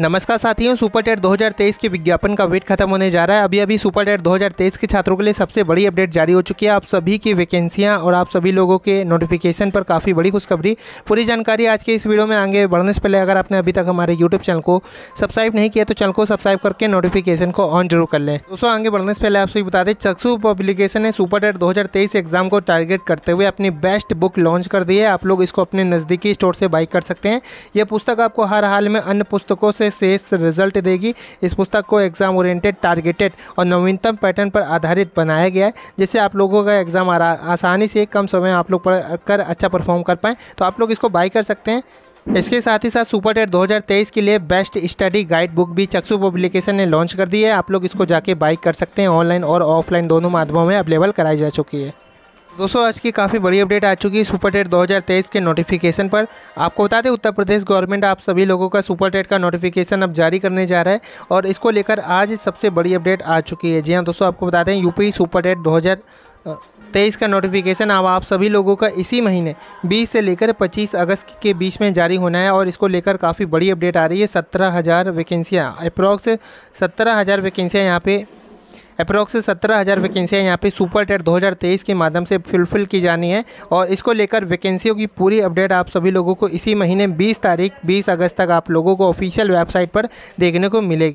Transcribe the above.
नमस्कार साथियों super TET 2023 के विज्ञापन का वेट खत्म होने जा रहा है अभी अभी सुपर टेट 2023 के छात्रों के लिए सबसे बड़ी अपडेट जारी हो चुकी है आप सभी की वैकेंसियां और आप सभी लोगों के नोटिफिकेशन पर काफ़ी बड़ी खुशखबरी पूरी जानकारी आज के इस वीडियो में आगे बढ़ने से पहले अगर आपने अभी तक हमारे यूट्यूब चैनल को सब्सक्राइब नहीं किया तो चैनल को सब्सक्राइब करके नोटिफिकेशन को ऑन जरूर कर लें दोस्तों आगे बढ़ने से पहले आप सभी बता दें चक्सू पब्लिकेशन ने सुपर टेट दो एग्जाम को टारगेट करते हुए अपनी बेस्ट बुक लॉन्च कर दी है आप लोग इसको अपने नज़दीकी स्टोर से बाई कर सकते हैं यह पुस्तक आपको हर हाल में अन्य पुस्तकों से से शेष रिजल्ट देगी इस पुस्तक को एग्जाम ओरिएंटेड टारगेटेड और नवीनतम पैटर्न पर आधारित बनाया गया है जिससे आप लोगों का एग्ज़ाम आसानी से कम समय आप लोग पढ़ अच्छा परफॉर्म कर पाएँ तो आप लोग इसको बाई कर सकते हैं इसके साथ ही साथ सुपर टेट 2023 के लिए बेस्ट स्टडी गाइड बुक भी चक्षु पब्लिकेशन ने लॉन्च कर दी है आप लोग इसको जाके बाइक कर सकते हैं ऑनलाइन और ऑफलाइन दोनों माध्यमों में अवेलेबल कराई जा चुकी है दोस्तों आज की काफ़ी बड़ी अपडेट आ चुकी है सुपर टेट 2023 के नोटिफिकेशन पर आपको बता दें उत्तर प्रदेश गवर्नमेंट आप सभी लोगों का सुपर टेट का नोटिफिकेशन अब जारी करने जा रहा है और इसको लेकर आज सबसे बड़ी अपडेट आ चुकी है जी हाँ दोस्तों आपको बता दें यूपी सुपर टेट 2023 का नोटिफिकेशन अब आप सभी लोगों का इसी महीने 20 से लेकर 25 अगस्त के बीच में जारी होना है और इसको लेकर काफ़ी बड़ी अपडेट आ रही है सत्रह हज़ार वैकेंसियाँ अप्रॉक्स सत्रह हज़ार वैकेंसियाँ यहाँ पर अप्रोक्स सत्रह हज़ार वैकेंसियाँ यहाँ पे सुपर टेट 2023 के माध्यम से फुलफिल की जानी है और इसको लेकर वैकेंसियों की पूरी अपडेट आप सभी लोगों को इसी महीने 20 तारीख 20 अगस्त तक आप लोगों को ऑफिशियल वेबसाइट पर देखने को मिलेगी